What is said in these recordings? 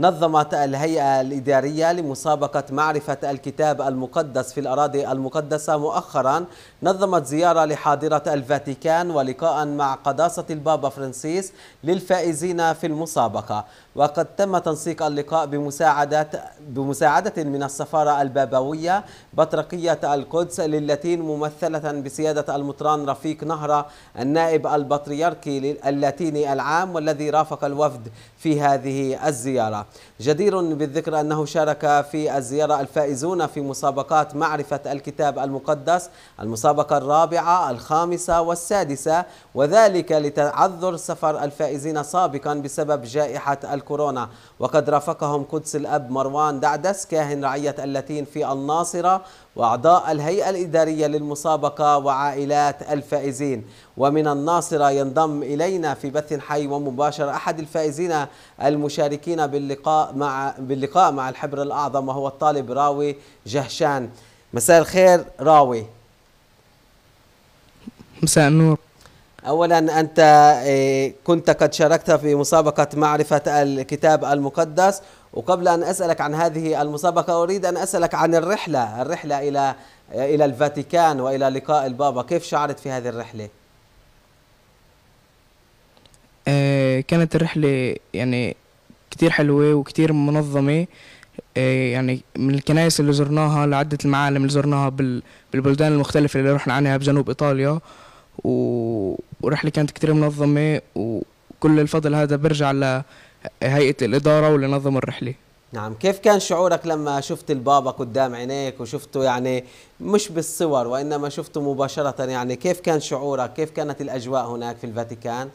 نظمت الهيئة الإدارية لمسابقة معرفة الكتاب المقدس في الأراضي المقدسة مؤخرا نظمت زيارة لحاضرة الفاتيكان ولقاء مع قداسة البابا فرانسيس للفائزين في المسابقة وقد تم تنسيق اللقاء بمساعدة, بمساعدة من السفارة البابوية بطرقية القدس للتين ممثلة بسيادة المطران رفيق نهرة النائب البطريركي اللاتيني العام والذي رافق الوفد في هذه الزيارة جدير بالذكر أنه شارك في الزيارة الفائزون في مسابقات معرفة الكتاب المقدس المسابقة الرابعة الخامسة والسادسة وذلك لتعذر سفر الفائزين سابقا بسبب جائحة الكورونا وقد رافقهم قدس الأب مروان دعدس كاهن رعية اللاتين في الناصرة وأعضاء الهيئة الإدارية للمسابقة وعائلات الفائزين ومن الناصرة ينضم إلينا في بث حي ومباشر أحد الفائزين المشاركين باللقاء مع, باللقاء مع الحبر الأعظم وهو الطالب راوي جهشان مساء الخير راوي مساء النور اولا انت إيه، كنت قد شاركت في مسابقه معرفه الكتاب المقدس وقبل ان اسالك عن هذه المسابقه اريد ان اسالك عن الرحله الرحله الى الى الفاتيكان والى لقاء البابا كيف شعرت في هذه الرحله إيه، كانت الرحله يعني كتير حلوه وكتير منظمه إيه، يعني من الكنائس اللي زرناها لعدة المعالم اللي زرناها بالبلدان المختلفة اللي رحنا عنها بجنوب إيطاليا و... ورحلة كانت كتير منظمة وكل الفضل هذا برجع لهيئة الإدارة واللي نظم الرحلة نعم كيف كان شعورك لما شفت البابا قدام عينيك وشفته يعني مش بالصور وإنما شفته مباشرة يعني كيف كان شعورك كيف كانت الأجواء هناك في الفاتيكان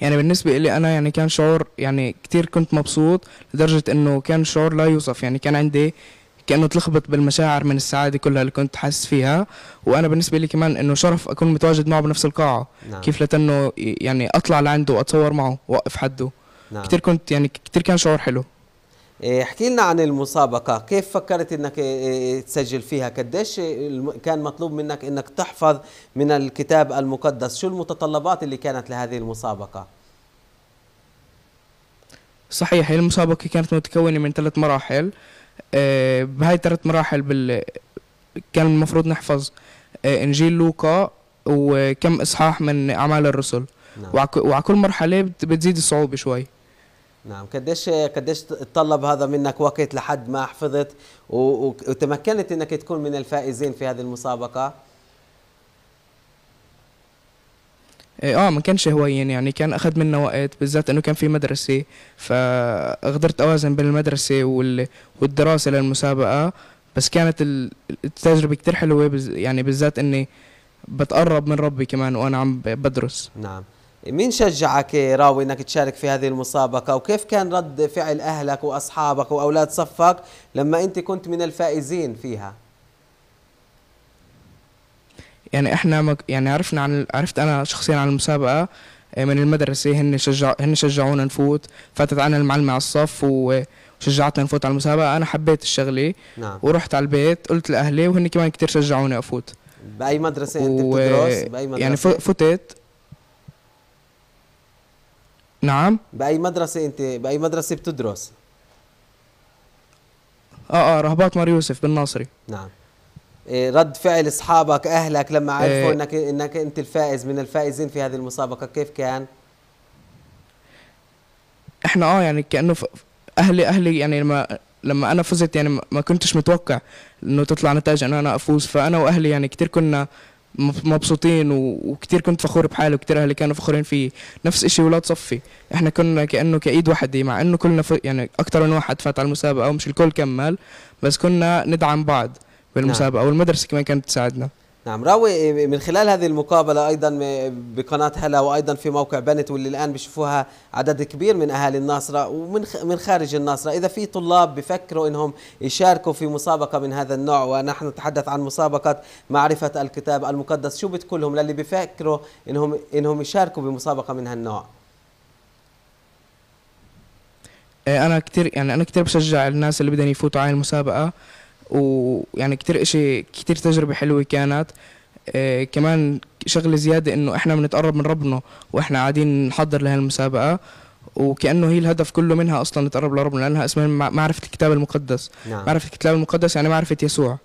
يعني بالنسبة لي أنا يعني كان شعور يعني كتير كنت مبسوط لدرجة إنه كان شعور لا يوصف يعني كان عندي كانه تلخبط بالمشاعر من السعاده كلها اللي كنت حاسس فيها وانا بالنسبه لي كمان انه شرف اكون متواجد معه بنفس القاعه نعم. كيف لتنه يعني اطلع لعنده واتصور معه واقف حده نعم. كثير كنت يعني كثير كان شعور حلو إيه، احكي لنا عن المسابقة كيف فكرت انك إيه، إيه، تسجل فيها قديش كان مطلوب منك انك تحفظ من الكتاب المقدس شو المتطلبات اللي كانت لهذه المسابقة صحيح المسابقة كانت متكونة من ثلاث مراحل بهاي آه، ثلاث مراحل بال كان المفروض نحفظ آه، انجيل لوقا وكم اصحاح من اعمال الرسل نعم. وعلى كل مرحله بتزيد الصعوبه شوي نعم قديش قديش تطلب هذا منك وقت لحد ما حفظت وتمكنت انك تكون من الفائزين في هذه المسابقه إيه، اه ما كانش هوين يعني كان اخذ منا وقت بالذات انه كان في مدرسه فقدرت اوازن بين المدرسه وال... والدراسه للمسابقه بس كانت التجربه كتير حلوه بز... يعني بالذات اني بتقرب من ربي كمان وانا عم بدرس نعم مين شجعك راوي انك تشارك في هذه المسابقه وكيف كان رد فعل اهلك واصحابك واولاد صفك لما انت كنت من الفائزين فيها يعني احنا مك يعني عرفنا عن عرفت انا شخصيا عن المسابقه آه، من المدرسه هن شجع هن شجعونا نفوت فاتت عنا المعلمه على الصف وشجعتنا نفوت على المسابقه انا حبيت الشغله نعم. ورحت على البيت قلت لاهلي وهن كمان كتير شجعوني افوت باي مدرسه انت و... بتدرس باي مدرسه يعني فتت نعم باي مدرسه انت باي مدرسه بتدرس اه اه رهبات مار يوسف بالناصري نعم إيه، رد فعل اصحابك اهلك لما إيه. عرفوا إيه انك انك انت الفائز من الفائزين في هذه المسابقه كيف كان احنا اه يعني كانه اهلي اهلي يعني لما لما انا فزت يعني ما كنتش متوقع انه تطلع نتائج انه انا افوز فانا واهلي يعني كتير كنا مبسوطين وكتير كنت فخور بحالي وكتير اهلي كانوا فخورين فيي نفس الشيء ولاد صفي احنا كنا كانه كايد وحده مع انه كلنا يعني اكثر من واحد فات على المسابقه ومش الكل كمل بس كنا ندعم بعض بالمسابقه نعم. والمدرسه كمان كانت تساعدنا نعم راوي إيه، من خلال هذه المقابلة أيضا إيه، بقناة هلا وأيضا في موقع بنت واللي الآن بيشوفوها عدد كبير من أهالي الناصرة ومن من خارج الناصرة إذا في طلاب بفكروا إنهم يشاركوا في مسابقة من هذا النوع ونحن نتحدث عن مسابقة معرفة الكتاب المقدس شو بتقول لهم للي بفكروا إنهم إنهم يشاركوا بمسابقة من هالنوع إيه، أنا كتير يعني أنا كتير بشجع الناس اللي بدهم يفوتوا على المسابقة ويعني كتير اشي كتير تجربة حلوة كانت إيه كمان شغله زياده انه احنا بنتقرب من ربنا واحنا قاعدين نحضر لهالمسابقه وكانه هي الهدف كله منها اصلا نتقرب لربنا لانها اسمها معرفه الكتاب المقدس نعم. معرفه الكتاب المقدس يعني معرفه يسوع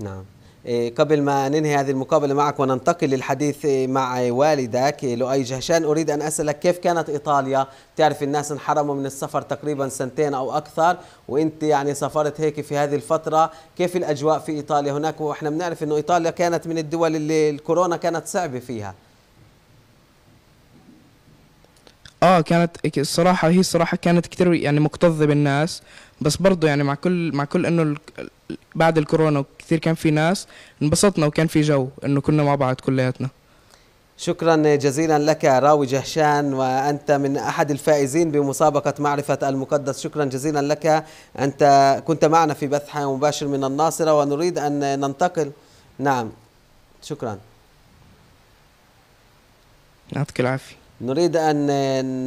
نعم إيه، قبل ما ننهي هذه المقابلة معك وننتقل للحديث مع والدك لؤي جهشان أريد أن أسألك كيف كانت إيطاليا تعرف الناس انحرموا من السفر تقريبا سنتين أو أكثر وأنت يعني سافرت هيك في هذه الفترة كيف الأجواء في إيطاليا هناك وإحنا بنعرف أنه إيطاليا كانت من الدول اللي الكورونا كانت صعبة فيها اه كانت الصراحة هي الصراحة كانت كتير يعني مكتظة بالناس بس برضه يعني مع كل مع كل انه بعد الكورونا وكثير كان في ناس انبسطنا وكان في جو انه كنا مع بعض كلياتنا شكرا جزيلا لك راوي جهشان وأنت من أحد الفائزين بمسابقة معرفة المقدس شكرا جزيلا لك أنت كنت معنا في بث حي مباشر من الناصرة ونريد أن ننتقل نعم شكرا يعطيك العافية نريد أن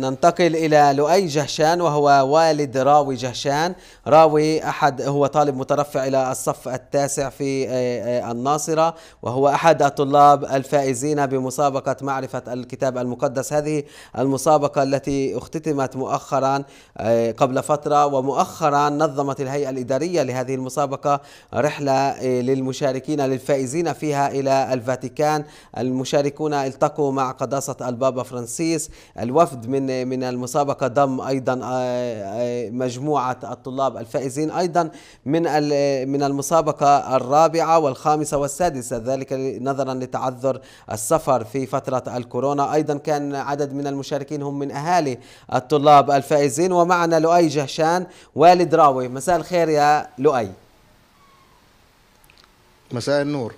ننتقل إلى لؤي جهشان وهو والد راوي جهشان راوي أحد هو طالب مترفع إلى الصف التاسع في آه، آه، الناصرة وهو أحد الطلاب الفائزين بمسابقة معرفة الكتاب المقدس هذه المسابقة التي اختتمت مؤخرا آه، قبل فترة ومؤخرا نظمت الهيئة الإدارية لهذه المسابقة رحلة للمشاركين للفائزين فيها إلى الفاتيكان المشاركون التقوا مع قداسة البابا فرانسيس تخصيص الوفد من من المسابقة ضم أيضا آه، آه، مجموعة الطلاب الفائزين أيضا من من المسابقة الرابعة والخامسة والسادسة ذلك نظرا لتعذر السفر في فترة الكورونا أيضا كان عدد من المشاركين هم من أهالي الطلاب الفائزين ومعنا لؤي جهشان والد راوي مساء الخير يا لؤي مساء النور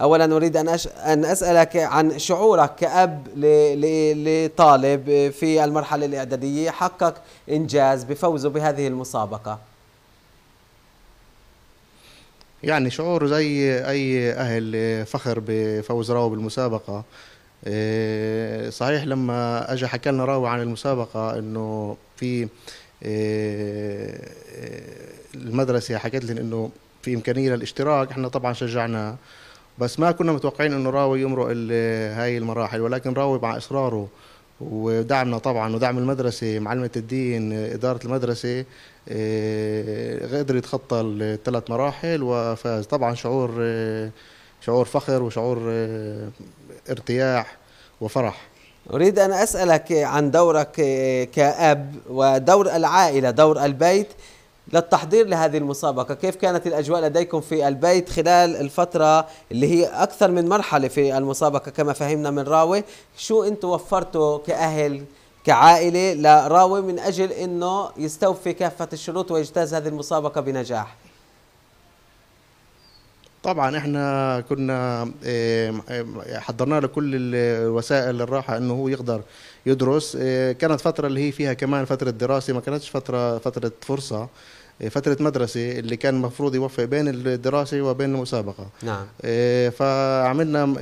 اولا اريد ان أش... ان اسالك عن شعورك كاب ل... ل... لطالب في المرحله الاعداديه حقق انجاز بفوزه بهذه المسابقه يعني شعور زي اي اهل فخر بفوز راو بالمسابقه إيه، صحيح لما اجى حكى لنا راوي عن المسابقه انه في إيه، المدرسه حكت لنا انه في امكانيه للاشتراك احنا طبعا شجعناه بس ما كنا متوقعين انه راوي يمرق هاي المراحل ولكن راوي مع اصراره ودعمنا طبعا ودعم المدرسه معلمه الدين اداره المدرسه آه، قدر يتخطى الثلاث مراحل وفاز طبعا شعور آه، شعور فخر وشعور آه، ارتياح وفرح أريد أن أسألك عن دورك كأب ودور العائلة دور البيت للتحضير لهذه المسابقة كيف كانت الأجواء لديكم في البيت خلال الفترة اللي هي أكثر من مرحلة في المسابقة كما فهمنا من راوي شو أنتم وفرتوا كأهل كعائلة لراوي من أجل أنه يستوفي كافة الشروط ويجتاز هذه المسابقة بنجاح طبعا احنا كنا إيه، إيه، يعني حضرنا له كل الوسائل الراحه انه هو يقدر يدرس إيه، كانت فتره اللي هي فيها كمان فتره دراسه ما كانتش فتره فتره فرصه فترة مدرسة اللي كان المفروض يوفق بين الدراسة وبين المسابقة نعم فعملنا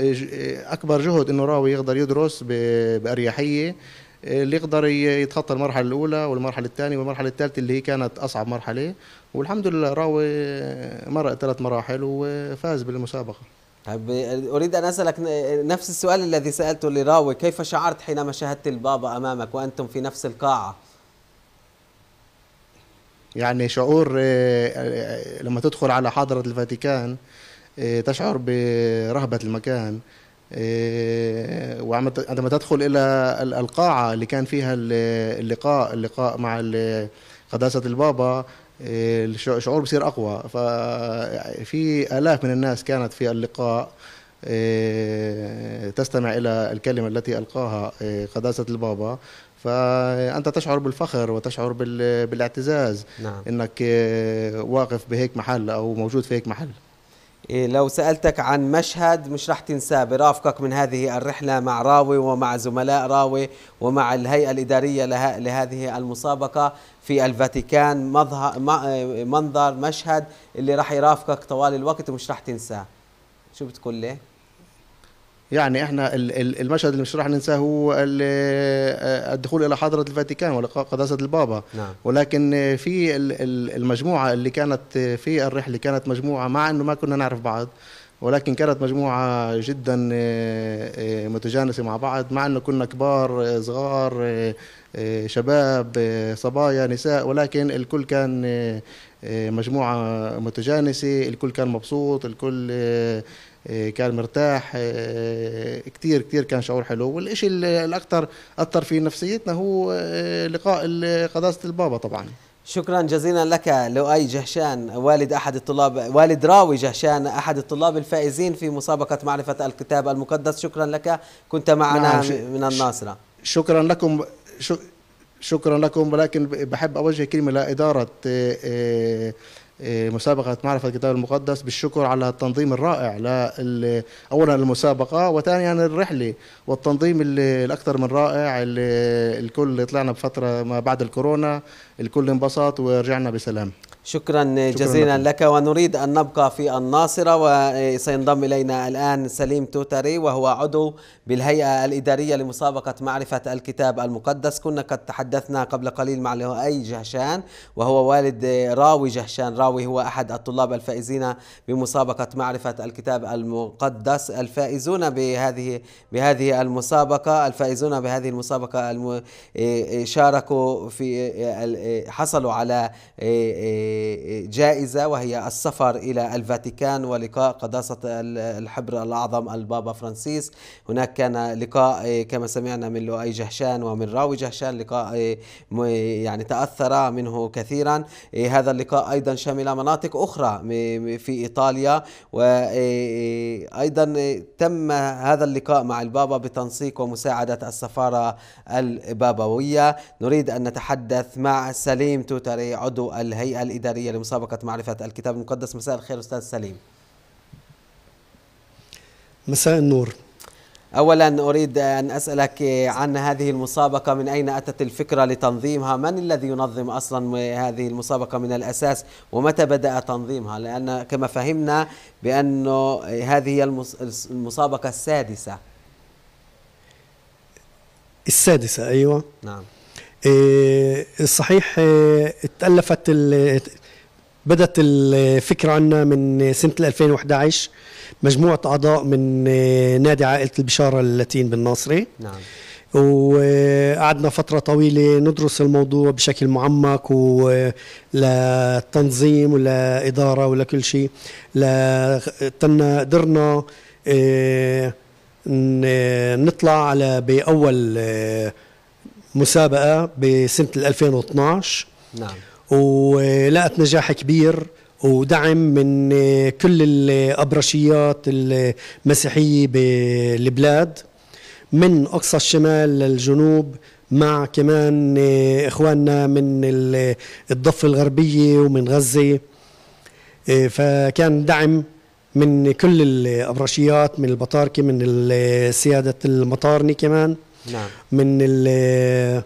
أكبر جهد إنه راوي يقدر يدرس بأريحية اللي يقدر يتخطى المرحله الاولى والمرحله الثانيه والمرحله الثالثه اللي هي كانت اصعب مرحله والحمد لله راوي مر ثلاث مراحل وفاز بالمسابقه طيب اريد ان اسالك نفس السؤال الذي سالته لراوي كيف شعرت حينما شاهدت البابا امامك وانتم في نفس القاعه يعني شعور آه، آه، لما تدخل على حضره الفاتيكان آه، تشعر برهبه المكان إيه، وعندما تدخل الى القاعه اللي كان فيها اللقاء اللقاء مع قداسه البابا إيه، الشعور بصير اقوى ففي الاف من الناس كانت في اللقاء إيه، تستمع الى الكلمه التي القاها قداسه البابا فانت تشعر بالفخر وتشعر بالاعتزاز نعم. انك واقف بهيك محل او موجود في هيك محل إيه، لو سألتك عن مشهد مش راح تنساه برافقك من هذه الرحلة مع راوي ومع زملاء راوي ومع الهيئة الإدارية لهذه المسابقة في الفاتيكان إيه، منظر مشهد اللي راح يرافقك طوال الوقت ومش راح تنساه شو بتقول لي؟ يعني احنا المشهد اللي مش راح ننساه هو آه، الدخول الى حضره الفاتيكان ولقاء قداسه البابا نعم. ولكن في المجموعه اللي كانت في الرحله كانت مجموعه مع انه ما كنا نعرف بعض ولكن كانت مجموعة جدا آه، آه، متجانسة مع بعض مع أنه كنا كبار صغار شباب صبايا نساء ولكن الكل كان مجموعة متجانسة الكل كان مبسوط الكل آه، كان مرتاح آه، آه، كثير كثير كان شعور حلو والشيء الاكثر اثر في نفسيتنا هو لقاء قداسه البابا طبعا شكرا جزيلا لك لؤي جهشان والد احد الطلاب والد راوي جهشان احد الطلاب الفائزين في مسابقه معرفه الكتاب المقدس شكرا لك كنت معنا نعم من الناصره شكرا لكم شكرا لكم ولكن بحب اوجه كلمه لاداره آه، آه، آه، مسابقة معرفة الكتاب المقدس بالشكر على التنظيم الرائع أولا المسابقة وثانيا الرحلة والتنظيم الأكثر من رائع الكل طلعنا بفترة ما بعد الكورونا الكل انبسط ورجعنا بسلام شكرا جزيلا لك. لك ونريد أن نبقى في الناصرة وسينضم إلينا الآن سليم توتري وهو عضو بالهيئة الإدارية لمسابقة معرفة الكتاب المقدس كنا قد تحدثنا قبل قليل مع اي جهشان وهو والد راوي جهشان راوي هو أحد الطلاب الفائزين بمسابقة معرفة الكتاب المقدس الفائزون بهذه بهذه المسابقة الفائزون بهذه المسابقة إيه، إيه، شاركوا في إيه، حصلوا على جائزة وهي السفر إلى الفاتيكان ولقاء قداسة الحبر الأعظم البابا فرانسيس هناك كان لقاء كما سمعنا من لؤي جهشان ومن راوي جهشان لقاء يعني تأثر منه كثيرا هذا اللقاء أيضا شمل مناطق أخرى في إيطاليا وأيضا تم هذا اللقاء مع البابا بتنسيق ومساعدة السفارة البابوية نريد أن نتحدث مع سليم توتري عضو الهيئة الإدارية الإدارية لمسابقة معرفة الكتاب المقدس مساء الخير أستاذ سليم مساء النور أولا أريد أن أسألك عن هذه المسابقة من أين أتت الفكرة لتنظيمها من الذي ينظم أصلا هذه المسابقة من الأساس ومتى بدأ تنظيمها لأن كما فهمنا بأن هذه المسابقة السادسة السادسة أيوة نعم آه، الصحيح آه، اتألفت بدت الفكرة عنا من سنة 2011 مجموعة أعضاء من آه، نادي عائلة البشارة اللاتين بالناصري نعم وقعدنا فترة طويلة ندرس الموضوع بشكل معمق ولتنظيم ولإدارة ولكل شيء لتنا قدرنا نطلع على بأول مسابقه بسنه 2012 نعم ولقت نجاح كبير ودعم من كل الابرشيات المسيحيه بالبلاد من اقصى الشمال للجنوب مع كمان اخواننا من الضفه الغربيه ومن غزه فكان دعم من كل الابرشيات من البطاركه من سياده المطارنه كمان نعم. من ال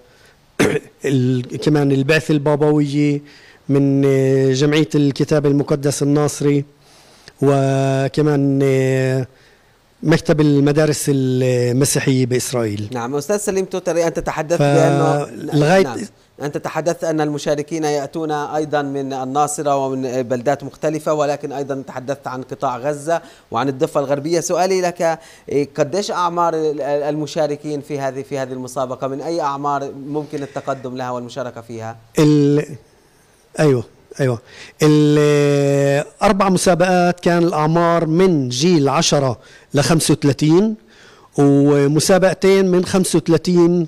كمان البعثة البابوية من آه، جمعية الكتاب المقدس الناصري وكمان آه، مكتب المدارس المسيحية بإسرائيل نعم أستاذ سليم توتري أن تتحدث ف... بأنه لغاية نعم. أنت تحدثت أن المشاركين يأتون أيضا من الناصرة ومن بلدات مختلفة ولكن أيضا تحدثت عن قطاع غزة وعن الضفة الغربية سؤالي لك قديش أعمار المشاركين في هذه في هذه المسابقة من أي أعمار ممكن التقدم لها والمشاركة فيها؟ ال... أيوه ايوه الاربع مسابقات كان الاعمار من جيل 10 ل 35 ومسابقتين من 35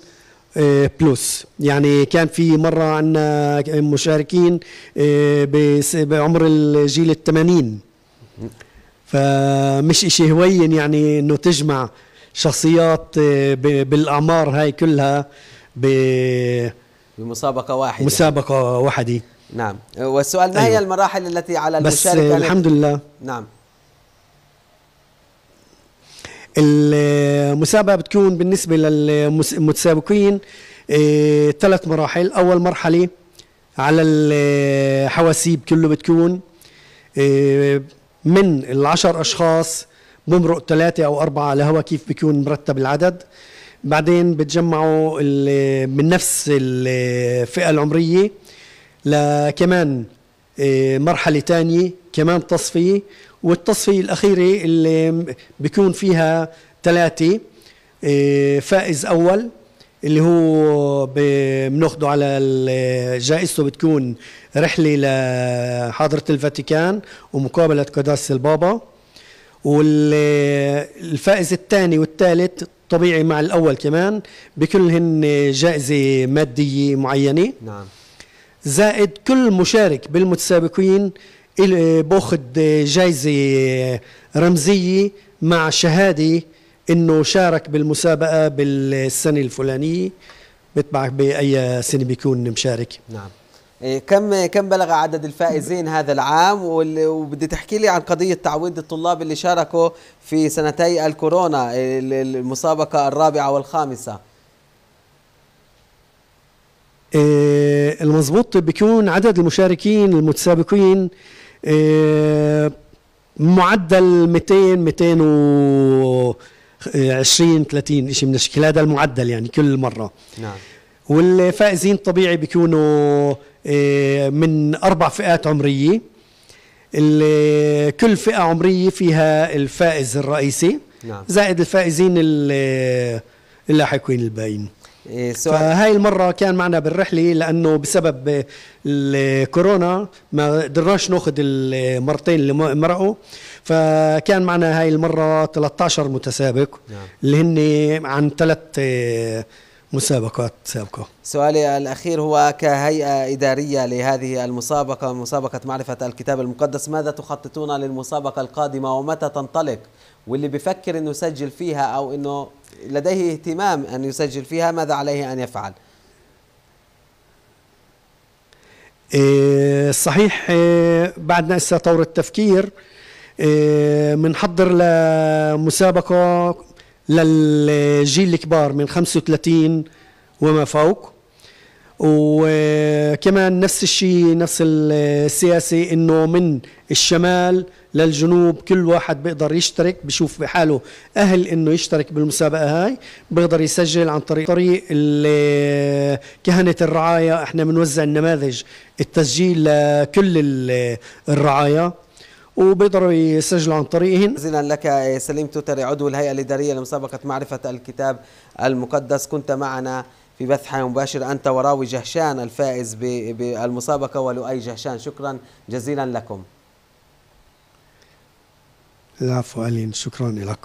بلس آه، يعني كان في مرة عندنا مشاركين آه، بعمر الجيل الثمانين فمش إشي هوين يعني إنه تجمع شخصيات آه، بالأعمار هاي كلها بمسابقة واحدة مسابقة واحدة نعم والسؤال ما هي أيوة. المراحل التي على المشاركة بس الحمد لله نعم المسابقة بتكون بالنسبة للمتسابقين إيه، ثلاث مراحل أول مرحلة على الحواسيب كله بتكون إيه، من العشر أشخاص بمرق ثلاثة أو أربعة على هوا كيف بيكون مرتب العدد بعدين بتجمعوا من نفس الفئة العمرية لكمان إيه، مرحلة تانية كمان تصفية والتصفية الأخيرة اللي بيكون فيها ثلاثة إيه، فائز أول اللي هو بناخده على جائزته بتكون رحلة لحضرة الفاتيكان ومقابلة قداسة البابا والفائز الثاني والثالث طبيعي مع الأول كمان بكلهن جائزة مادية معينة نعم زائد كل مشارك بالمتسابقين باخذ جايزه رمزيه مع شهاده انه شارك بالمسابقه بالسنه الفلانيه بتبع باي سنه بيكون مشارك نعم إيه، كم كم بلغ عدد الفائزين هذا العام وبدي تحكي لي عن قضيه تعويض الطلاب اللي شاركوا في سنتي الكورونا المسابقه الرابعه والخامسه إيه، المضبوط بيكون عدد المشاركين المتسابقين إيه، معدل 200 220 30 شيء من الشكل هذا المعدل يعني كل مره نعم والفائزين طبيعي بيكونوا إيه، من اربع فئات عمريه اللي كل فئه عمريه فيها الفائز الرئيسي نعم. زائد الفائزين اللي حيكون الباقيين إيه، سؤال فهاي المرة كان معنا بالرحلة لأنه بسبب الكورونا ما قدرناش ناخذ المرتين اللي مرقوا فكان معنا هاي المرة 13 متسابق نعم. اللي هن عن ثلاث إيه، مسابقات سابقة سؤالي الأخير هو كهيئة إدارية لهذه المسابقة مسابقة معرفة الكتاب المقدس ماذا تخططون للمسابقة القادمة ومتى تنطلق واللي بفكر أنه يسجل فيها أو أنه لديه اهتمام أن يسجل فيها ماذا عليه أن يفعل إيه، صحيح إيه، بعدنا هسه طور التفكير بنحضر إيه، لمسابقة للجيل الكبار من 35 وما فوق وكمان نفس الشيء نفس السياسة انه من الشمال للجنوب كل واحد بيقدر يشترك بشوف بحاله اهل انه يشترك بالمسابقة هاي بيقدر يسجل عن طريق طريق كهنة الرعاية احنا بنوزع النماذج التسجيل لكل الرعاية وبيقدروا يسجلوا عن طريقهم زنا لك سليم توتري عضو الهيئة الإدارية لمسابقة معرفة الكتاب المقدس كنت معنا في بث حي مباشر أنت وراوي جهشان الفائز بالمسابقة ولؤي جهشان شكرا جزيلا لكم العفو شكرا لكم